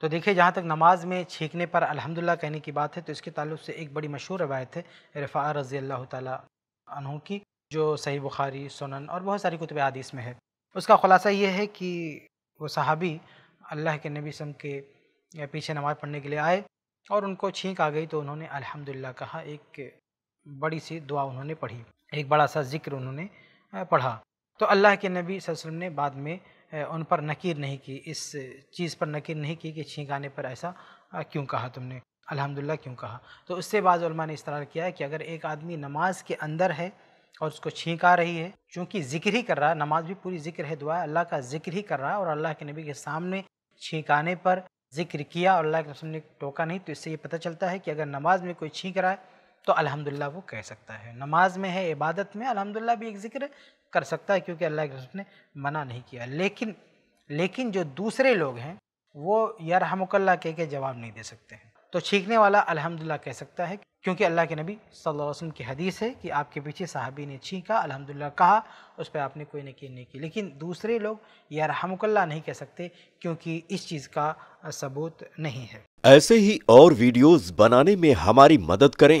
तो देखिए जहाँ तक नमाज में छींकने पर अल्हम्दुलिल्लाह कहने की बात है तो इसके ताल्लुक से एक बड़ी मशहूर रवायत है रफ़ा रज़ी अल्लाह तहों की जो सही बुखारी सोनन और बहुत सारी कुतब आदिस में है उसका ख़ुलासा ये है कि वो सहाबी अल्लाह के नबी सम के पीछे नमाज़ पढ़ने के लिए आए और उनको छींक आ गई तो उन्होंने अल्हम्दुलिल्लाह कहा एक बड़ी सी दुआ उन्होंने पढ़ी एक बड़ा सा जिक्र उन्होंने पढ़ा तो अल्लाह के नबी वसल्लम ने बाद में उन पर नकीर नहीं की इस चीज़ पर नकीर नहीं की कि छींकाने पर ऐसा क्यों कहा तुमने अल्हम्दुलिल्लाह क्यों कहा तो उससे बाद ने इस तरह किया है कि अगर एक आदमी नमाज के अंदर है और उसको छींक आ रही है चूँकि जिक्र ही कर रहा है नमाज भी पूरी जिक्र है दुआ अल्लाह का जिक्र ही कर रहा है और अल्लाह के नबी के सामने छींकाने पर जिक्र किया और अल्लाह के रसम ने टोका नहीं तो इससे ये पता चलता है कि अगर नमाज में कोई छींक रहा है तो अल्हम्दुलिल्लाह वो कह सकता है नमाज में है इबादत में अल्हम्दुलिल्लाह भी एक ज़िक्र कर सकता है क्योंकि अल्लाह के रसूल ने मना नहीं किया लेकिन लेकिन जो दूसरे लोग हैं वो या रहमकल्ला कह के जवाब नहीं दे सकते हैं तो छीकने वाला अल्हम्दुलिल्लाह कह सकता है क्योंकि अल्लाह के नबी सल्लल्लाहु अलैहि वसल्लम की हदीस है कि आपके पीछे साहबी ने छींका अल्हम्दुलिल्लाह कहा उस पर आपने कोई नकी नहीं की लेकिन दूसरे लोग या रहमकल्ला नहीं कह सकते क्योंकि इस चीज़ का सबूत नहीं है ऐसे ही और वीडियोस बनाने में हमारी मदद करें